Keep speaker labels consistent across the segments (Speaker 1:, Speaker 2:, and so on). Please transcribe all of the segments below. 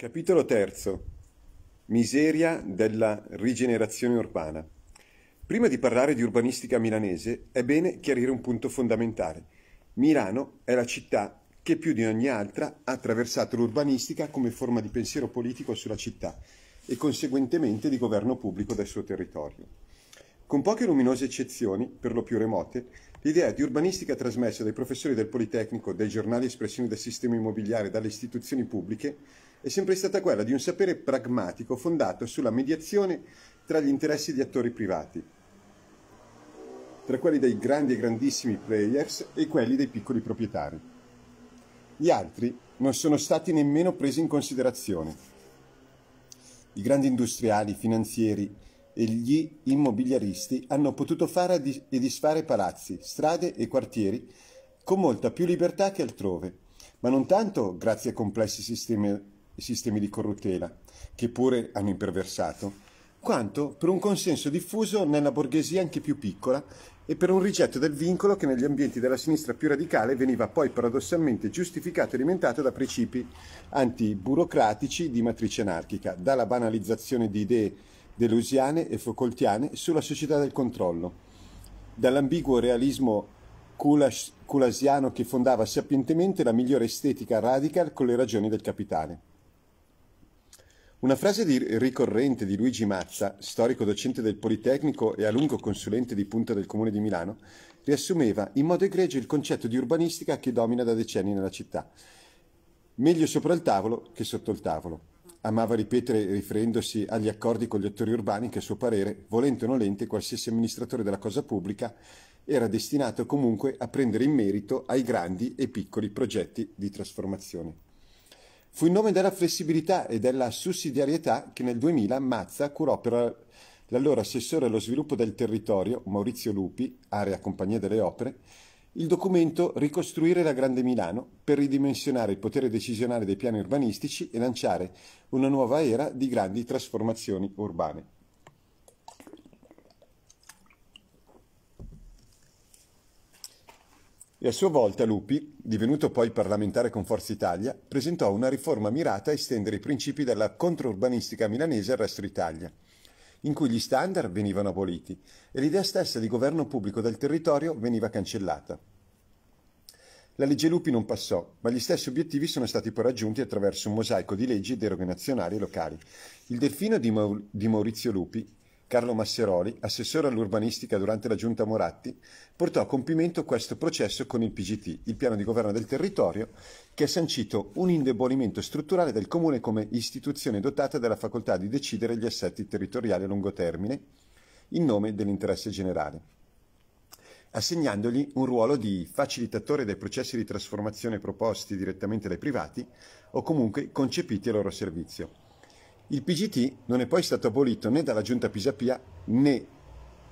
Speaker 1: Capitolo terzo. Miseria della rigenerazione urbana. Prima di parlare di urbanistica milanese è bene chiarire un punto fondamentale. Milano è la città che più di ogni altra ha attraversato l'urbanistica come forma di pensiero politico sulla città e conseguentemente di governo pubblico del suo territorio. Con poche luminose eccezioni, per lo più remote, l'idea di urbanistica trasmessa dai professori del Politecnico, dai giornali espressioni del sistema immobiliare e dalle istituzioni pubbliche è sempre stata quella di un sapere pragmatico fondato sulla mediazione tra gli interessi di attori privati, tra quelli dei grandi e grandissimi players e quelli dei piccoli proprietari. Gli altri non sono stati nemmeno presi in considerazione. I grandi industriali, finanzieri e gli immobiliaristi hanno potuto fare e disfare palazzi, strade e quartieri con molta più libertà che altrove, ma non tanto grazie a complessi sistemi i sistemi di corruttela, che pure hanno imperversato, quanto per un consenso diffuso nella borghesia anche più piccola e per un rigetto del vincolo che negli ambienti della sinistra più radicale veniva poi paradossalmente giustificato e alimentato da principi antiburocratici di matrice anarchica, dalla banalizzazione di idee delusiane e focoltiane sulla società del controllo, dall'ambiguo realismo culasiano che fondava sapientemente la migliore estetica radical con le ragioni del capitale. Una frase di ricorrente di Luigi Mazza, storico docente del Politecnico e a lungo consulente di punta del Comune di Milano, riassumeva in modo egregio il concetto di urbanistica che domina da decenni nella città. Meglio sopra il tavolo che sotto il tavolo. Amava ripetere, riferendosi agli accordi con gli attori urbani, che a suo parere, volente o nolente, qualsiasi amministratore della cosa pubblica era destinato comunque a prendere in merito ai grandi e piccoli progetti di trasformazione. Fu in nome della flessibilità e della sussidiarietà che nel 2000 Mazza curò per l'allora assessore allo sviluppo del territorio, Maurizio Lupi, area Compagnia delle Opere, il documento Ricostruire la Grande Milano per ridimensionare il potere decisionale dei piani urbanistici e lanciare una nuova era di grandi trasformazioni urbane. E a sua volta Lupi, divenuto poi parlamentare con Forza Italia, presentò una riforma mirata a estendere i principi della controurbanistica milanese al resto d'Italia, in cui gli standard venivano aboliti e l'idea stessa di governo pubblico del territorio veniva cancellata. La legge Lupi non passò, ma gli stessi obiettivi sono stati poi raggiunti attraverso un mosaico di leggi e deroghe nazionali e locali. Il Delfino di, Maur- di Maurizio Lupi Carlo Masseroli, assessore all'urbanistica durante la giunta Moratti, portò a compimento questo processo con il PGT, il piano di governo del territorio, che ha sancito un indebolimento strutturale del comune come istituzione dotata della facoltà di decidere gli assetti territoriali a lungo termine in nome dell'interesse generale, assegnandogli un ruolo di facilitatore dei processi di trasformazione proposti direttamente dai privati o comunque concepiti a loro servizio il PGT non è poi stato abolito né dalla giunta Pisapia né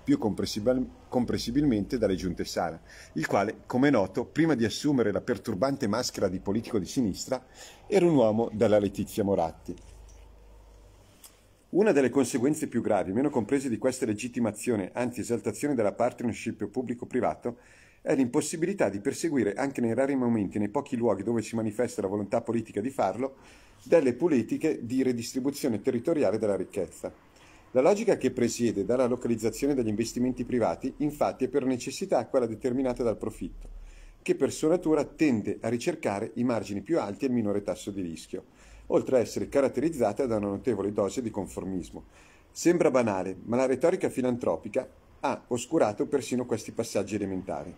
Speaker 1: più comprensibilmente dalle giunte Sala, il quale, come è noto, prima di assumere la perturbante maschera di politico di sinistra, era un uomo dalla Letizia Moratti. Una delle conseguenze più gravi, meno comprese di questa legittimazione, anzi esaltazione della partnership pubblico-privato, è l'impossibilità di perseguire, anche nei rari momenti, nei pochi luoghi dove si manifesta la volontà politica di farlo, delle politiche di redistribuzione territoriale della ricchezza. La logica che presiede dalla localizzazione degli investimenti privati infatti è per necessità quella determinata dal profitto, che per sua natura tende a ricercare i margini più alti e il minore tasso di rischio, oltre a essere caratterizzata da una notevole dose di conformismo. Sembra banale, ma la retorica filantropica ha oscurato persino questi passaggi elementari,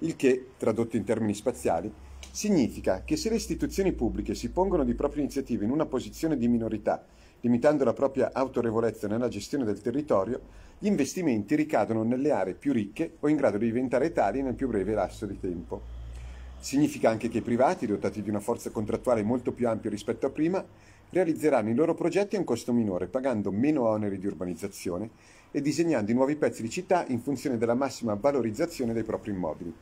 Speaker 1: il che, tradotto in termini spaziali, Significa che se le istituzioni pubbliche si pongono di propria iniziativa in una posizione di minorità, limitando la propria autorevolezza nella gestione del territorio, gli investimenti ricadono nelle aree più ricche o in grado di diventare tali nel più breve lasso di tempo. Significa anche che i privati, dotati di una forza contrattuale molto più ampia rispetto a prima, realizzeranno i loro progetti a un costo minore, pagando meno oneri di urbanizzazione e disegnando i nuovi pezzi di città in funzione della massima valorizzazione dei propri immobili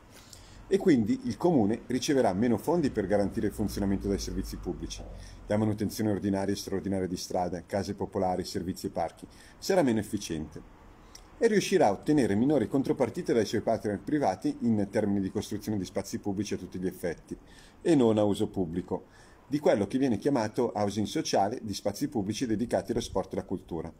Speaker 1: e quindi il comune riceverà meno fondi per garantire il funzionamento dei servizi pubblici, la manutenzione ordinaria e straordinaria di strade, case popolari, servizi e parchi, sarà meno efficiente e riuscirà a ottenere minori contropartite dai suoi partner privati in termini di costruzione di spazi pubblici a tutti gli effetti e non a uso pubblico, di quello che viene chiamato housing sociale di spazi pubblici dedicati allo sport e alla cultura.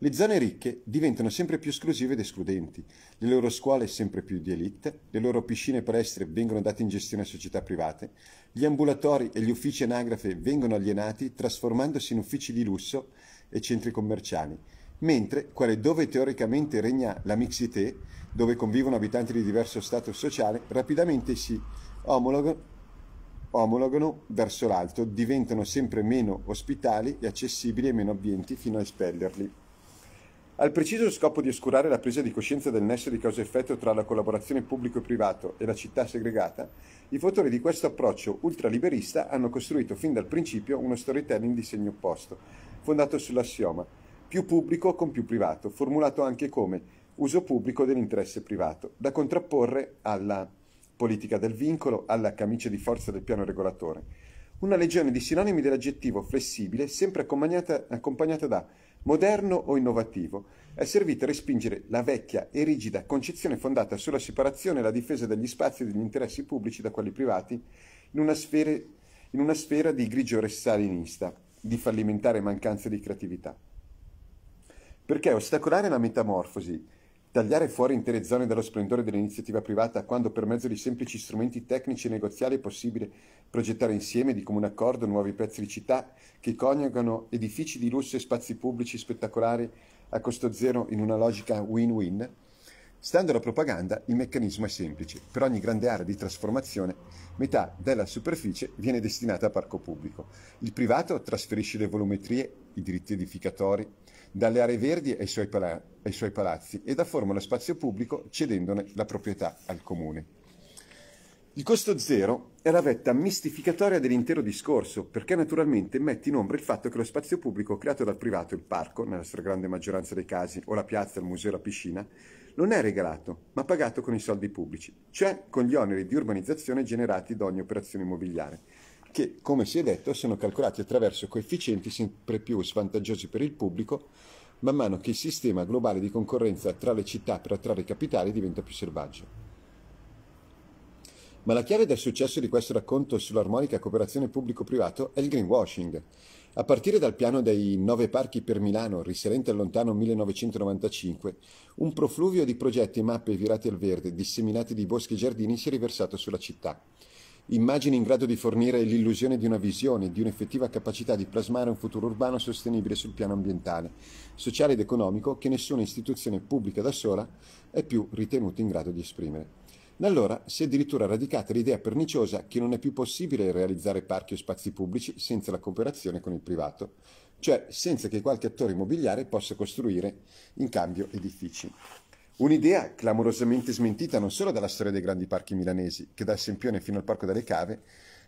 Speaker 1: Le zone ricche diventano sempre più esclusive ed escludenti, le loro scuole sempre più di elite, le loro piscine palestre vengono date in gestione a società private, gli ambulatori e gli uffici anagrafe vengono alienati trasformandosi in uffici di lusso e centri commerciali, mentre quale dove teoricamente regna la mixité, dove convivono abitanti di diverso stato sociale, rapidamente si omologano omologano verso l'alto, diventano sempre meno ospitali e accessibili e meno ambienti fino a espellerli al preciso scopo di oscurare la presa di coscienza del nesso di causa-effetto tra la collaborazione pubblico-privato e e la città segregata, i fautori di questo approccio ultraliberista hanno costruito fin dal principio uno storytelling di segno opposto, fondato sull'assioma più pubblico con più privato, formulato anche come uso pubblico dell'interesse privato, da contrapporre alla politica del vincolo, alla camicia di forza del piano regolatore. Una legione di sinonimi dell'aggettivo flessibile, sempre accompagnata, accompagnata da moderno o innovativo, è servito a respingere la vecchia e rigida concezione fondata sulla separazione e la difesa degli spazi e degli interessi pubblici da quelli privati in una, sfere, in una sfera di grigio ressalinista, di fallimentare mancanza di creatività. Perché ostacolare la metamorfosi Tagliare fuori intere zone dallo splendore dell'iniziativa privata quando per mezzo di semplici strumenti tecnici e negoziali è possibile progettare insieme di comune accordo nuovi pezzi di città che coniugano edifici di lusso e spazi pubblici spettacolari a costo zero in una logica win-win? Stando alla propaganda, il meccanismo è semplice. Per ogni grande area di trasformazione, metà della superficie viene destinata a parco pubblico. Il privato trasferisce le volumetrie, i diritti edificatori, dalle aree verdi ai suoi, pala- ai suoi palazzi e da forma Formula Spazio Pubblico cedendone la proprietà al comune. Il costo zero è la vetta mistificatoria dell'intero discorso, perché naturalmente mette in ombra il fatto che lo spazio pubblico creato dal privato, il parco, nella stragrande maggioranza dei casi, o la piazza, il museo, la piscina, non è regalato, ma pagato con i soldi pubblici, cioè con gli oneri di urbanizzazione generati da ogni operazione immobiliare che, come si è detto, sono calcolati attraverso coefficienti sempre più svantaggiosi per il pubblico, man mano che il sistema globale di concorrenza tra le città per attrarre capitali diventa più selvaggio. Ma la chiave del successo di questo racconto sull'armonica cooperazione pubblico-privato è il greenwashing. A partire dal piano dei nove parchi per Milano, risalente al lontano 1995, un profluvio di progetti e mappe virati al verde, disseminati di boschi e giardini, si è riversato sulla città immagini in grado di fornire l'illusione di una visione, di un'effettiva capacità di plasmare un futuro urbano sostenibile sul piano ambientale, sociale ed economico che nessuna istituzione pubblica da sola è più ritenuta in grado di esprimere. Da allora si è addirittura radicata l'idea perniciosa che non è più possibile realizzare parchi o spazi pubblici senza la cooperazione con il privato, cioè senza che qualche attore immobiliare possa costruire in cambio edifici. Un'idea clamorosamente smentita non solo dalla storia dei grandi parchi milanesi, che dal Sempione fino al Parco delle Cave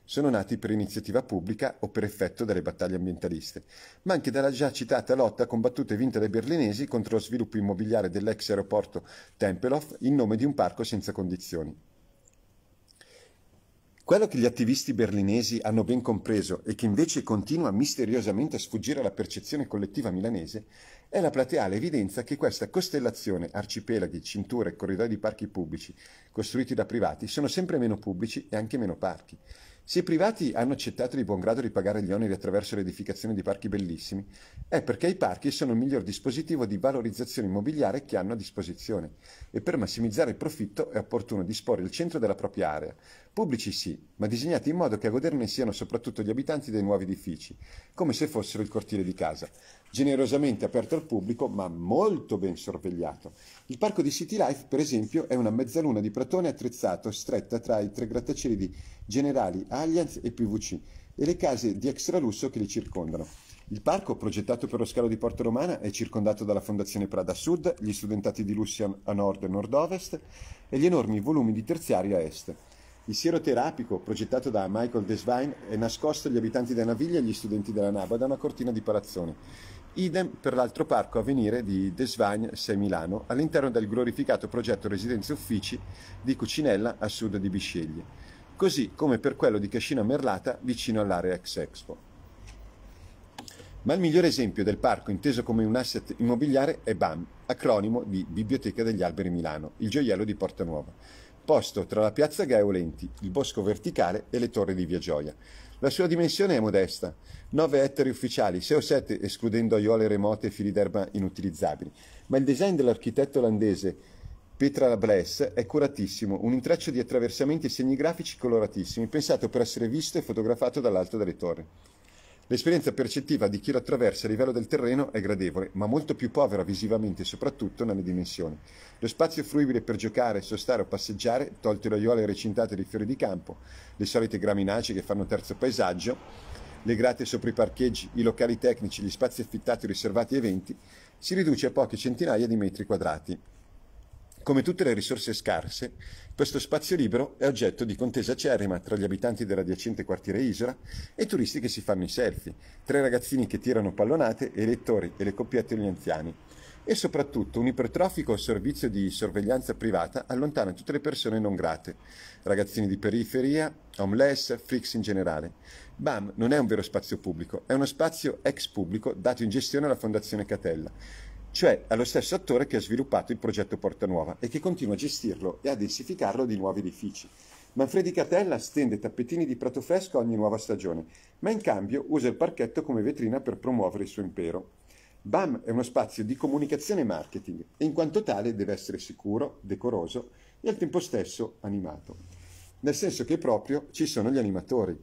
Speaker 1: sono nati per iniziativa pubblica o per effetto delle battaglie ambientaliste, ma anche dalla già citata lotta combattuta e vinta dai berlinesi contro lo sviluppo immobiliare dell'ex aeroporto Tempelhof in nome di un parco senza condizioni. Quello che gli attivisti berlinesi hanno ben compreso e che invece continua misteriosamente a sfuggire alla percezione collettiva milanese è la plateale evidenza che questa costellazione, arcipelaghi, cinture, corridoi di parchi pubblici, costruiti da privati, sono sempre meno pubblici e anche meno parchi. Se i privati hanno accettato di buon grado di pagare gli oneri attraverso l'edificazione di parchi bellissimi, è perché i parchi sono il miglior dispositivo di valorizzazione immobiliare che hanno a disposizione e per massimizzare il profitto è opportuno disporre il centro della propria area. Pubblici sì, ma disegnati in modo che a goderne siano soprattutto gli abitanti dei nuovi edifici, come se fossero il cortile di casa generosamente aperto al pubblico ma molto ben sorvegliato. Il parco di City Life, per esempio, è una mezzaluna di platone attrezzato stretta tra i tre grattacieli di Generali, Allianz e PVC e le case di extralusso che li circondano. Il parco, progettato per lo scalo di Porta Romana, è circondato dalla Fondazione Prada sud, gli studentati di Lussia a nord e nord-ovest e gli enormi volumi di terziario a est. Il siero terapico, progettato da Michael Desvine, è nascosto agli abitanti della Naviglia e agli studenti della Nava da una cortina di palazzone. Idem per l'altro parco a venire di Desvagne 6 Milano, all'interno del glorificato progetto Residenze Uffici di Cucinella a sud di Bisceglie, così come per quello di Cascina Merlata vicino all'area ex Expo. Ma il migliore esempio del parco inteso come un asset immobiliare è BAM, acronimo di Biblioteca degli Alberi Milano, il gioiello di Porta Nuova, posto tra la piazza Gaeolenti, il bosco verticale e le torri di Via Gioia la sua dimensione è modesta, 9 ettari ufficiali, 6 o 7 escludendo aiuole remote e fili d'erba inutilizzabili, ma il design dell'architetto olandese Petra Lables è curatissimo, un intreccio di attraversamenti e segni grafici coloratissimi, pensato per essere visto e fotografato dall'alto delle torri. L'esperienza percettiva di chi lo attraversa a livello del terreno è gradevole, ma molto più povera visivamente e soprattutto nelle dimensioni. Lo spazio fruibile per giocare, sostare o passeggiare, tolte le aiole recintate di fiori di campo, le solite graminacee che fanno terzo paesaggio, le grate sopra i parcheggi, i locali tecnici, gli spazi affittati o riservati ai eventi, si riduce a poche centinaia di metri quadrati. Come tutte le risorse scarse, questo spazio libero è oggetto di contesa acerrima tra gli abitanti dell'adiacente quartiere Isola e turisti che si fanno i selfie, tra i ragazzini che tirano pallonate e i lettori e le coppiette degli anziani. E soprattutto un ipertrofico servizio di sorveglianza privata allontana tutte le persone non grate, ragazzini di periferia, homeless, freaks in generale. BAM non è un vero spazio pubblico, è uno spazio ex pubblico dato in gestione alla Fondazione Catella cioè allo stesso attore che ha sviluppato il progetto Porta Nuova e che continua a gestirlo e a densificarlo di nuovi edifici. Manfredi Catella stende tappetini di prato fresco ogni nuova stagione, ma in cambio usa il parchetto come vetrina per promuovere il suo impero. BAM è uno spazio di comunicazione e marketing e in quanto tale deve essere sicuro, decoroso e al tempo stesso animato. Nel senso che proprio ci sono gli animatori,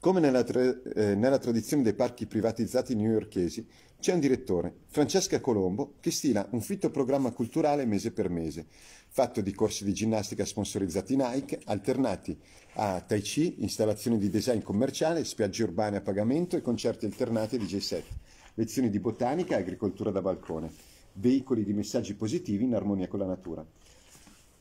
Speaker 1: come nella, tra- eh, nella tradizione dei parchi privatizzati newyorkesi, c'è un direttore, Francesca Colombo, che stila un fitto programma culturale mese per mese, fatto di corsi di ginnastica sponsorizzati Nike, alternati a tai chi, installazioni di design commerciale, spiagge urbane a pagamento e concerti alternati di j set, lezioni di botanica e agricoltura da balcone, veicoli di messaggi positivi in armonia con la natura.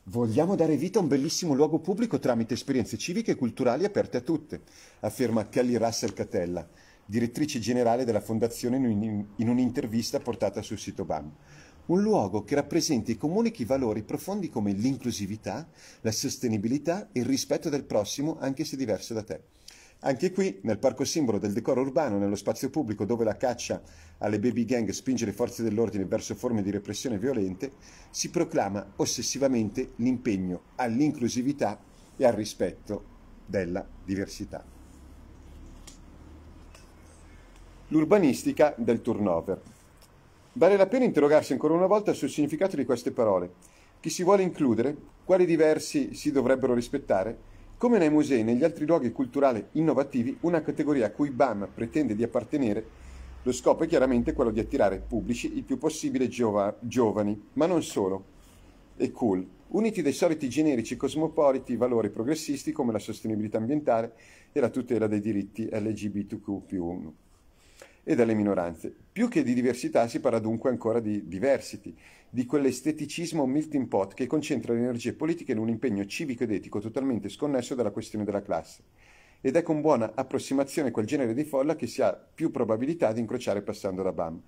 Speaker 1: Vogliamo dare vita a un bellissimo luogo pubblico tramite esperienze civiche e culturali aperte a tutte, afferma Kelly Russell Catella, direttrice generale della Fondazione in un'intervista portata sul sito BAM. Un luogo che rappresenta e comunichi valori profondi come l'inclusività, la sostenibilità e il rispetto del prossimo anche se diverso da te. Anche qui, nel parco simbolo del decoro urbano, nello spazio pubblico dove la caccia alle baby gang spinge le forze dell'ordine verso forme di repressione violente, si proclama ossessivamente l'impegno all'inclusività e al rispetto della diversità. L'urbanistica del turnover. Vale la pena interrogarsi ancora una volta sul significato di queste parole. Chi si vuole includere, quali diversi si dovrebbero rispettare come nei musei e negli altri luoghi culturali innovativi, una categoria a cui BAM pretende di appartenere, lo scopo è chiaramente quello di attirare pubblici il più possibile giova- giovani, ma non solo, e cool, uniti dai soliti generici cosmopoliti valori progressisti come la sostenibilità ambientale e la tutela dei diritti LGBTQ più 1 e dalle minoranze. Più che di diversità si parla dunque ancora di diversity, di quell'esteticismo melting pot che concentra le energie politiche in un impegno civico ed etico totalmente sconnesso dalla questione della classe. Ed è con buona approssimazione quel genere di folla che si ha più probabilità di incrociare passando da BAM.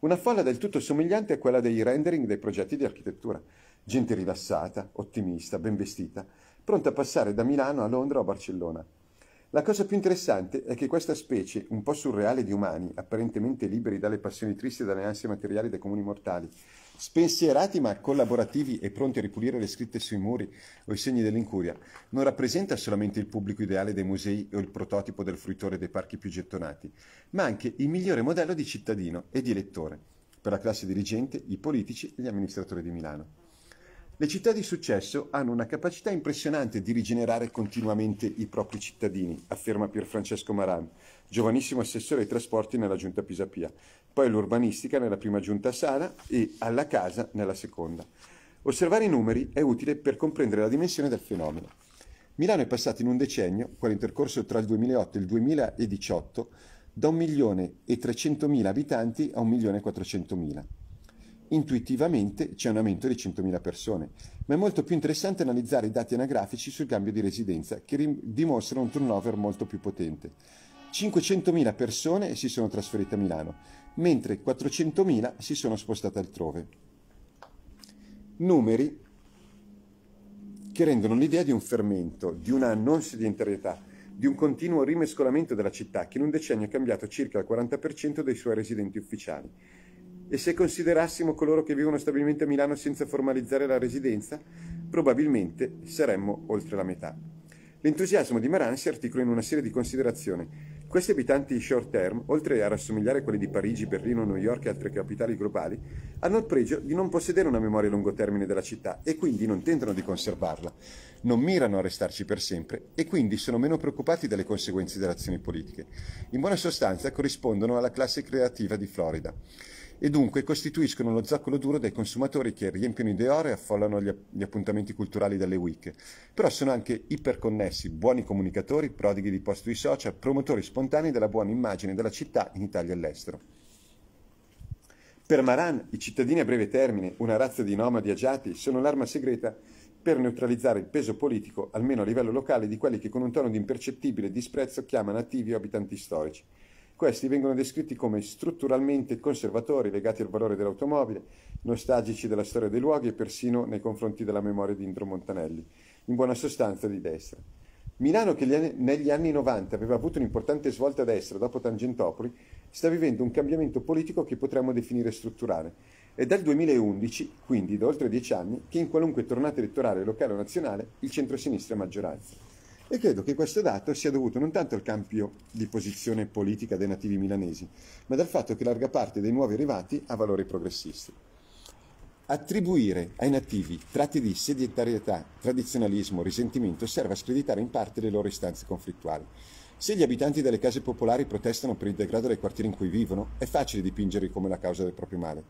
Speaker 1: Una folla del tutto somigliante a quella dei rendering dei progetti di architettura. Gente rilassata, ottimista, ben vestita, pronta a passare da Milano a Londra o a Barcellona la cosa più interessante è che questa specie, un po' surreale di umani, apparentemente liberi dalle passioni tristi e dalle ansie materiali dei comuni mortali, spensierati ma collaborativi e pronti a ripulire le scritte sui muri o i segni dell'incuria, non rappresenta solamente il pubblico ideale dei musei o il prototipo del fruitore dei parchi più gettonati, ma anche il migliore modello di cittadino e di lettore per la classe dirigente, i politici e gli amministratori di Milano. Le città di successo hanno una capacità impressionante di rigenerare continuamente i propri cittadini, afferma Pierfrancesco Maran, giovanissimo assessore ai trasporti nella giunta Pisapia, poi all'urbanistica nella prima giunta Sala e alla casa nella seconda. Osservare i numeri è utile per comprendere la dimensione del fenomeno. Milano è passata in un decennio, quello intercorso tra il 2008 e il 2018, da 1.300.000 abitanti a 1.400.000 intuitivamente c'è un aumento di 100.000 persone, ma è molto più interessante analizzare i dati anagrafici sul cambio di residenza, che dimostrano un turnover molto più potente. 500.000 persone si sono trasferite a Milano, mentre 400.000 si sono spostate altrove. Numeri che rendono l'idea di un fermento, di una non sedentarietà, di un continuo rimescolamento della città che in un decennio ha cambiato circa il 40% dei suoi residenti ufficiali e se considerassimo coloro che vivono stabilmente a Milano senza formalizzare la residenza, probabilmente saremmo oltre la metà. L'entusiasmo di Maran si articola in una serie di considerazioni. Questi abitanti short term, oltre a rassomigliare a quelli di Parigi, Berlino, New York e altre capitali globali, hanno il pregio di non possedere una memoria a lungo termine della città e quindi non tentano di conservarla, non mirano a restarci per sempre e quindi sono meno preoccupati dalle conseguenze delle azioni politiche. In buona sostanza corrispondono alla classe creativa di Florida e dunque costituiscono lo zoccolo duro dei consumatori che riempiono i deore e affollano gli, gli appuntamenti culturali delle week. Però sono anche iperconnessi, buoni comunicatori, prodighi di posti di social, promotori spontanei della buona immagine della città in Italia e all'estero. Per Maran, i cittadini a breve termine, una razza di nomadi agiati, sono l'arma segreta per neutralizzare il peso politico, almeno a livello locale, di quelli che con un tono di impercettibile disprezzo chiamano attivi o abitanti storici. Questi vengono descritti come strutturalmente conservatori, legati al valore dell'automobile, nostalgici della storia dei luoghi e persino nei confronti della memoria di Indro Montanelli, in buona sostanza di destra. Milano, che negli anni 90 aveva avuto un'importante svolta a destra dopo Tangentopoli, sta vivendo un cambiamento politico che potremmo definire strutturale. È dal 2011, quindi da oltre dieci anni, che in qualunque tornata elettorale locale o nazionale il centro-sinistra è maggioranza. E credo che questo dato sia dovuto non tanto al cambio di posizione politica dei nativi milanesi, ma dal fatto che larga parte dei nuovi arrivati ha valori progressisti. Attribuire ai nativi tratti di sedietarietà, tradizionalismo, risentimento serve a screditare in parte le loro istanze conflittuali. Se gli abitanti delle case popolari protestano per il degrado dei quartieri in cui vivono, è facile dipingerli come la causa del proprio male.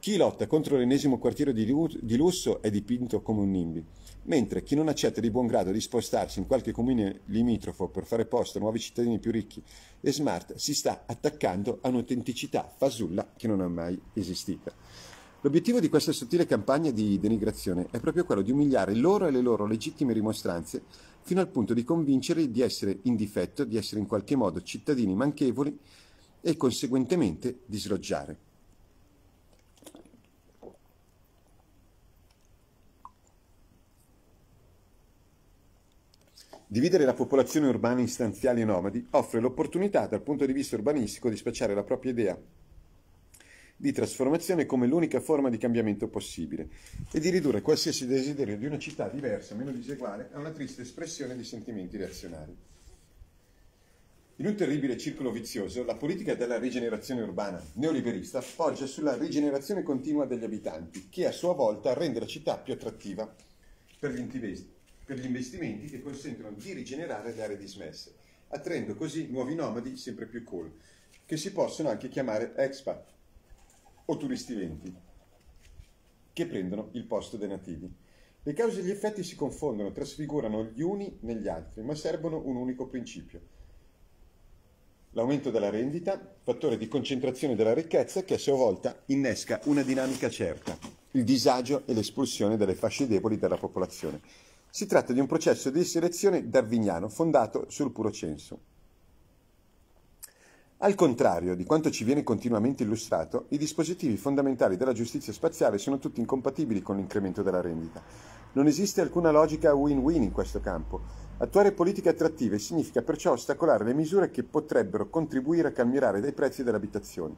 Speaker 1: Chi lotta contro l'ennesimo quartiere di lusso è dipinto come un nimbi mentre chi non accetta di buon grado di spostarsi in qualche comune limitrofo per fare posto a nuovi cittadini più ricchi e smart si sta attaccando a un'autenticità fasulla che non è mai esistita. L'obiettivo di questa sottile campagna di denigrazione è proprio quello di umiliare loro e le loro legittime rimostranze fino al punto di convincerli di essere in difetto, di essere in qualche modo cittadini manchevoli e conseguentemente di sloggiare. Dividere la popolazione urbana in stanziali e nomadi offre l'opportunità dal punto di vista urbanistico di spacciare la propria idea di trasformazione come l'unica forma di cambiamento possibile e di ridurre qualsiasi desiderio di una città diversa, meno diseguale, a una triste espressione di sentimenti reazionari. In un terribile circolo vizioso, la politica della rigenerazione urbana neoliberista poggia sulla rigenerazione continua degli abitanti, che a sua volta rende la città più attrattiva per gli per gli investimenti che consentono di rigenerare le aree dismesse, attraendo così nuovi nomadi sempre più cool, che si possono anche chiamare expat o turisti venti, che prendono il posto dei nativi. Le cause e gli effetti si confondono, trasfigurano gli uni negli altri, ma servono un unico principio. L'aumento della rendita, fattore di concentrazione della ricchezza che a sua volta innesca una dinamica certa, il disagio e l'espulsione delle fasce deboli della popolazione. Si tratta di un processo di selezione darwiniano fondato sul puro censo. Al contrario di quanto ci viene continuamente illustrato, i dispositivi fondamentali della giustizia spaziale sono tutti incompatibili con l'incremento della rendita. Non esiste alcuna logica win-win in questo campo. Attuare politiche attrattive significa perciò ostacolare le misure che potrebbero contribuire a calmierare dai prezzi delle abitazioni,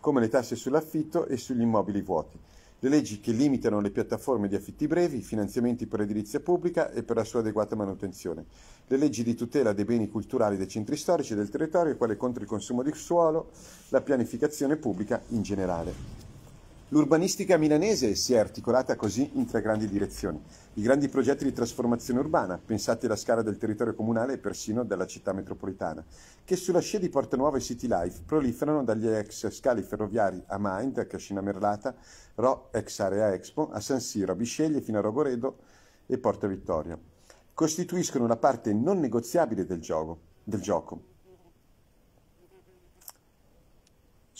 Speaker 1: come le tasse sull'affitto e sugli immobili vuoti le leggi che limitano le piattaforme di affitti brevi, i finanziamenti per l'edilizia pubblica e per la sua adeguata manutenzione, le leggi di tutela dei beni culturali dei centri storici e del territorio, quale contro il consumo di suolo, la pianificazione pubblica in generale. L'urbanistica milanese si è articolata così in tre grandi direzioni. I grandi progetti di trasformazione urbana, pensati alla scala del territorio comunale e persino della città metropolitana, che sulla scia di Porta Nuova e City Life proliferano dagli ex scali ferroviari a Mind, a Cascina Merlata, Ro, ex Area Expo, a San Siro, a Bisceglie, fino a Rogoredo e Porta Vittoria. Costituiscono una parte non negoziabile del gioco, del gioco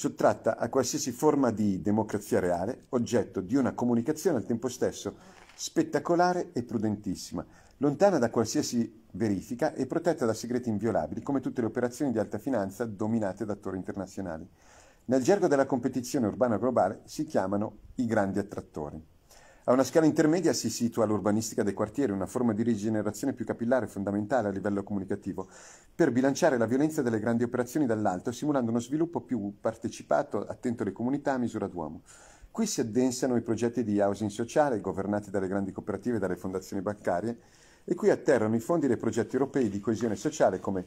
Speaker 1: sottratta a qualsiasi forma di democrazia reale, oggetto di una comunicazione al tempo stesso spettacolare e prudentissima, lontana da qualsiasi verifica e protetta da segreti inviolabili, come tutte le operazioni di alta finanza dominate da attori internazionali. Nel gergo della competizione urbana globale si chiamano i grandi attrattori. A una scala intermedia si situa l'urbanistica dei quartieri, una forma di rigenerazione più capillare e fondamentale a livello comunicativo, per bilanciare la violenza delle grandi operazioni dall'alto, simulando uno sviluppo più partecipato, attento alle comunità, a misura d'uomo. Qui si addensano i progetti di housing sociale, governati dalle grandi cooperative e dalle fondazioni bancarie, e qui atterrano i fondi dei progetti europei di coesione sociale come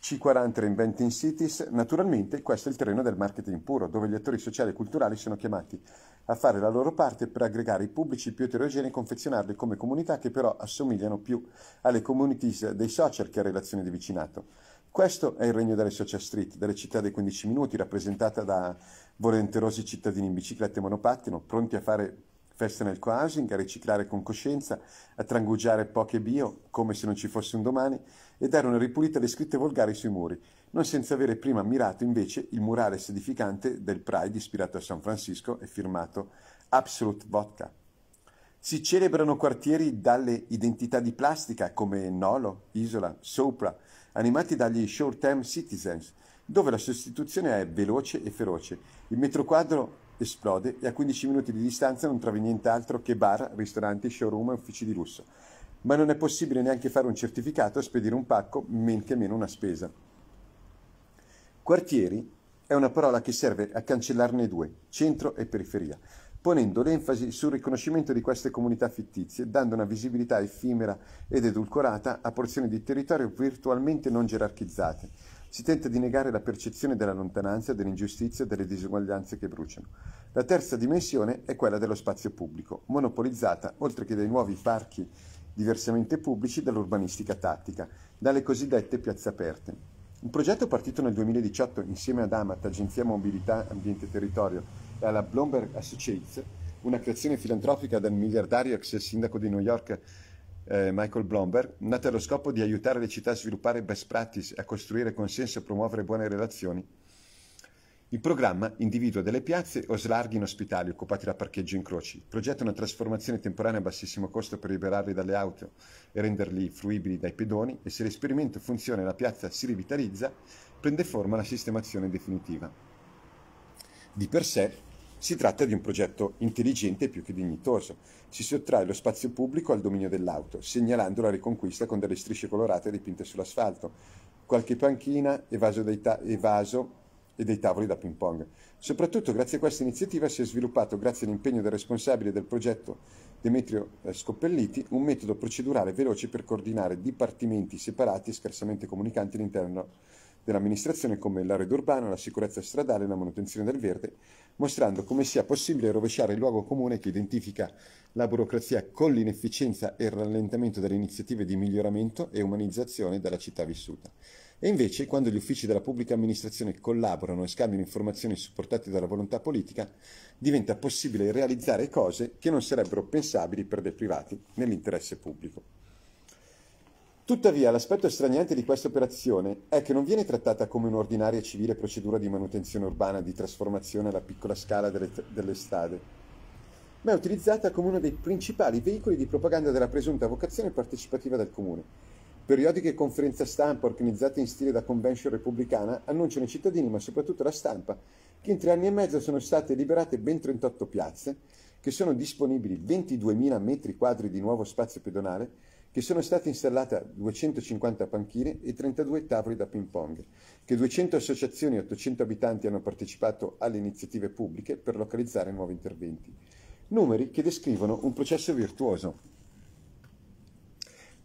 Speaker 1: c40 Reinventing Cities, naturalmente questo è il terreno del marketing puro, dove gli attori sociali e culturali sono chiamati a fare la loro parte per aggregare i pubblici più eterogenei e confezionarli come comunità che però assomigliano più alle communities dei social che a relazioni di vicinato. Questo è il regno delle social street, delle città dei 15 minuti, rappresentata da volenterosi cittadini in bicicletta e monopattino, pronti a fare festa nel cohousing, a riciclare con coscienza, a trangugiare poche bio come se non ci fosse un domani e dare una ripulita alle scritte volgari sui muri, non senza avere prima ammirato invece il murale sedificante del Pride ispirato a San Francisco e firmato Absolute Vodka. Si celebrano quartieri dalle identità di plastica come Nolo, Isola, Sopra, animati dagli short-term citizens, dove la sostituzione è veloce e feroce. Il metro quadro esplode e a 15 minuti di distanza non trovi nient'altro che bar, ristoranti, showroom e uffici di lusso. Ma non è possibile neanche fare un certificato e spedire un pacco, men che meno una spesa. Quartieri è una parola che serve a cancellarne due, centro e periferia, ponendo l'enfasi sul riconoscimento di queste comunità fittizie, dando una visibilità effimera ed edulcorata a porzioni di territorio virtualmente non gerarchizzate si tenta di negare la percezione della lontananza, dell'ingiustizia, e delle disuguaglianze che bruciano. La terza dimensione è quella dello spazio pubblico, monopolizzata, oltre che dai nuovi parchi diversamente pubblici, dall'urbanistica tattica, dalle cosiddette piazze aperte. Un progetto partito nel 2018 insieme ad AMAT, Agenzia Mobilità, Ambiente e Territorio, e alla Bloomberg Associates, una creazione filantropica del miliardario ex sindaco di New York eh, Michael Blomberg, nata allo scopo di aiutare le città a sviluppare best practice, a costruire consenso e promuovere buone relazioni. Il programma individua delle piazze o slarghi in ospitali occupati da parcheggio in croci, progetta una trasformazione temporanea a bassissimo costo per liberarli dalle auto e renderli fruibili dai pedoni e se l'esperimento funziona e la piazza si rivitalizza, prende forma la sistemazione definitiva. Di per sé, si tratta di un progetto intelligente più che dignitoso. Si sottrae lo spazio pubblico al dominio dell'auto, segnalando la riconquista con delle strisce colorate dipinte sull'asfalto, qualche panchina evaso, dai ta- evaso e dei tavoli da ping pong. Soprattutto grazie a questa iniziativa si è sviluppato, grazie all'impegno del responsabile del progetto Demetrio eh, Scoppelliti, un metodo procedurale veloce per coordinare dipartimenti separati e scarsamente comunicanti all'interno dell'amministrazione come l'area urbano, la sicurezza stradale, la manutenzione del verde, mostrando come sia possibile rovesciare il luogo comune che identifica la burocrazia con l'inefficienza e il rallentamento delle iniziative di miglioramento e umanizzazione della città vissuta. E invece, quando gli uffici della pubblica amministrazione collaborano e scambiano informazioni supportate dalla volontà politica, diventa possibile realizzare cose che non sarebbero pensabili per dei privati nell'interesse pubblico. Tuttavia, l'aspetto straniante di questa operazione è che non viene trattata come un'ordinaria e civile procedura di manutenzione urbana di trasformazione alla piccola scala delle, delle strade, ma è utilizzata come uno dei principali veicoli di propaganda della presunta vocazione partecipativa del comune. Periodiche conferenze stampa organizzate in stile da convention repubblicana annunciano ai cittadini, ma soprattutto alla stampa, che in tre anni e mezzo sono state liberate ben 38 piazze, che sono disponibili 22.000 metri quadri di nuovo spazio pedonale, che sono state installate 250 panchine e 32 tavoli da ping pong, che 200 associazioni e 800 abitanti hanno partecipato alle iniziative pubbliche per localizzare nuovi interventi. Numeri che descrivono un processo virtuoso,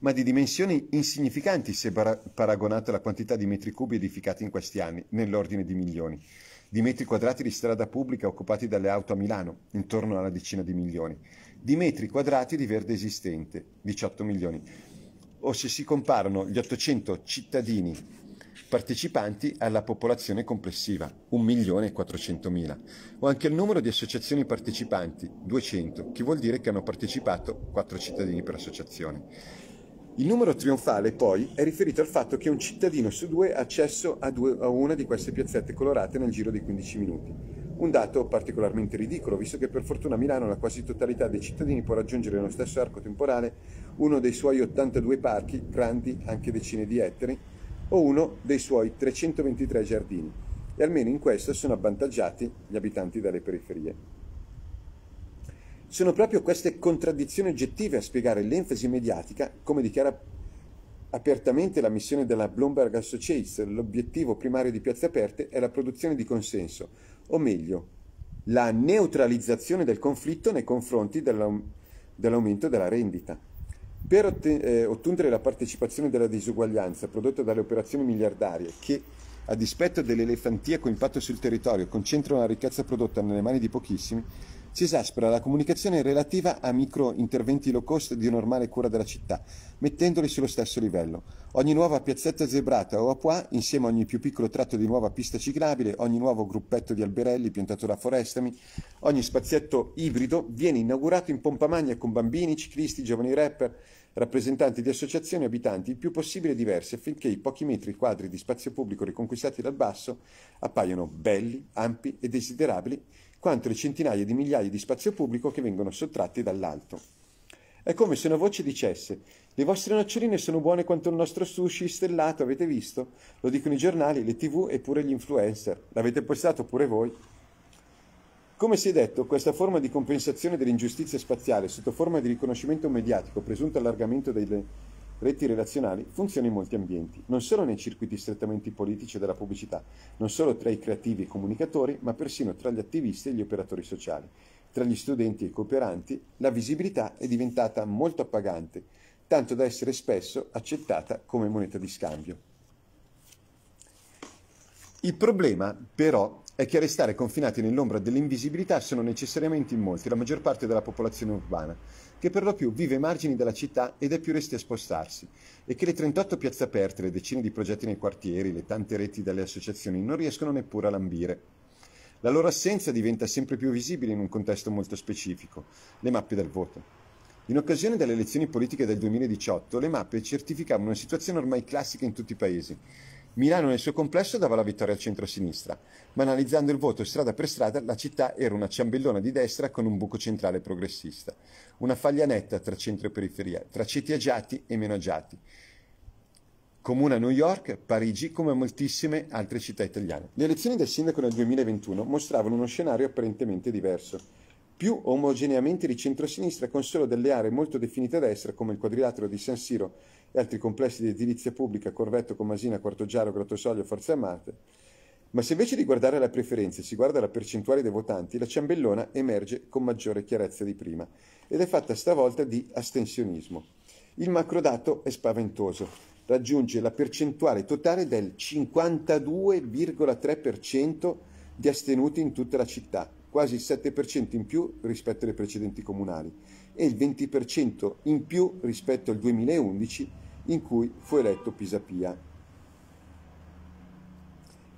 Speaker 1: ma di dimensioni insignificanti se paragonato alla quantità di metri cubi edificati in questi anni, nell'ordine di milioni, di metri quadrati di strada pubblica occupati dalle auto a Milano, intorno alla decina di milioni, di metri quadrati di verde esistente, 18 milioni, o se si comparano gli 800 cittadini partecipanti alla popolazione complessiva, 1.400.000, o anche il numero di associazioni partecipanti, 200, che vuol dire che hanno partecipato 4 cittadini per associazione. Il numero trionfale poi è riferito al fatto che un cittadino su due ha accesso a, due, a una di queste piazzette colorate nel giro di 15 minuti. Un dato particolarmente ridicolo, visto che per fortuna a Milano la quasi totalità dei cittadini può raggiungere nello stesso arco temporale uno dei suoi 82 parchi, grandi anche decine di ettari, o uno dei suoi 323 giardini, e almeno in questo sono avvantaggiati gli abitanti dalle periferie. Sono proprio queste contraddizioni oggettive a spiegare l'enfasi mediatica, come dichiara apertamente la missione della Bloomberg Associates, l'obiettivo primario di piazze aperte è la produzione di consenso, o meglio, la neutralizzazione del conflitto nei confronti dell'aumento della rendita. Per otten- eh, ottenere la partecipazione della disuguaglianza prodotta dalle operazioni miliardarie che, a dispetto dell'elefantiaco impatto sul territorio, concentrano la ricchezza prodotta nelle mani di pochissimi, si esaspera la comunicazione relativa a micro interventi low cost di normale cura della città, mettendoli sullo stesso livello. Ogni nuova piazzetta zebrata o a acqua, insieme a ogni più piccolo tratto di nuova pista ciclabile, ogni nuovo gruppetto di alberelli piantato da forestami, ogni spazietto ibrido viene inaugurato in pompa magna con bambini, ciclisti, giovani rapper, rappresentanti di associazioni e abitanti il più possibile diversi affinché i pochi metri quadri di spazio pubblico riconquistati dal basso appaiano belli, ampi e desiderabili quanto le centinaia di migliaia di spazio pubblico che vengono sottratti dall'alto. È come se una voce dicesse: Le vostre noccioline sono buone quanto il nostro sushi stellato, avete visto? Lo dicono i giornali, le tv e pure gli influencer. L'avete postato pure voi? Come si è detto, questa forma di compensazione dell'ingiustizia spaziale sotto forma di riconoscimento mediatico, presunto allargamento delle reti relazionali funziona in molti ambienti, non solo nei circuiti strettamente politici della pubblicità, non solo tra i creativi e i comunicatori, ma persino tra gli attivisti e gli operatori sociali. Tra gli studenti e i cooperanti, la visibilità è diventata molto appagante, tanto da essere spesso accettata come moneta di scambio. Il problema, però, è che a restare confinati nell'ombra dell'invisibilità sono necessariamente in molti, la maggior parte della popolazione urbana che per lo più vive ai margini della città ed è più resti a spostarsi, e che le 38 piazze aperte, le decine di progetti nei quartieri, le tante reti dalle associazioni non riescono neppure a lambire. La loro assenza diventa sempre più visibile in un contesto molto specifico, le mappe del voto. In occasione delle elezioni politiche del 2018, le mappe certificavano una situazione ormai classica in tutti i paesi, Milano nel suo complesso dava la vittoria al centro-sinistra, ma analizzando il voto strada per strada la città era una ciambellona di destra con un buco centrale progressista, una faglia netta tra centro e periferia, tra ceti agiati e meno agiati. Comune a New York, Parigi, come moltissime altre città italiane. Le elezioni del sindaco nel 2021 mostravano uno scenario apparentemente diverso più omogeneamente di centro-sinistra, con solo delle aree molto definite a destra come il quadrilatero di San Siro e altri complessi di edilizia pubblica, Corvetto, Comasina, Quartogiaro, Grottosoglio, Forza Amate. ma se invece di guardare alle preferenze si guarda alla percentuale dei votanti, la ciambellona emerge con maggiore chiarezza di prima ed è fatta stavolta di astensionismo. Il macrodato è spaventoso, raggiunge la percentuale totale del 52,3% di astenuti in tutta la città quasi il 7% in più rispetto alle precedenti comunali e il 20% in più rispetto al 2011 in cui fu eletto Pisapia.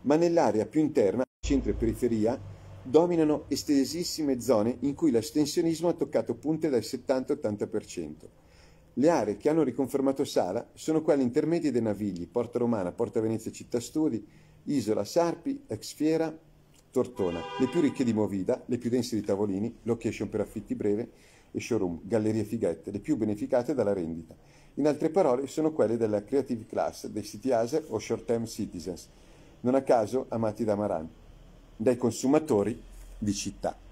Speaker 1: Ma nell'area più interna, centro e periferia, dominano estesissime zone in cui l'astensionismo ha toccato punte dal 70-80%. Le aree che hanno riconfermato Sala sono quelle intermedie dei Navigli, Porta Romana, Porta Venezia Città Studi, Isola Sarpi, ex Fiera, Tortona, le più ricche di movida, le più dense di tavolini, location per affitti breve e showroom, gallerie fighette, le più beneficate dalla rendita. In altre parole, sono quelle della creative class, dei city aser o short term citizens, non a caso amati da Maran, dai consumatori di città.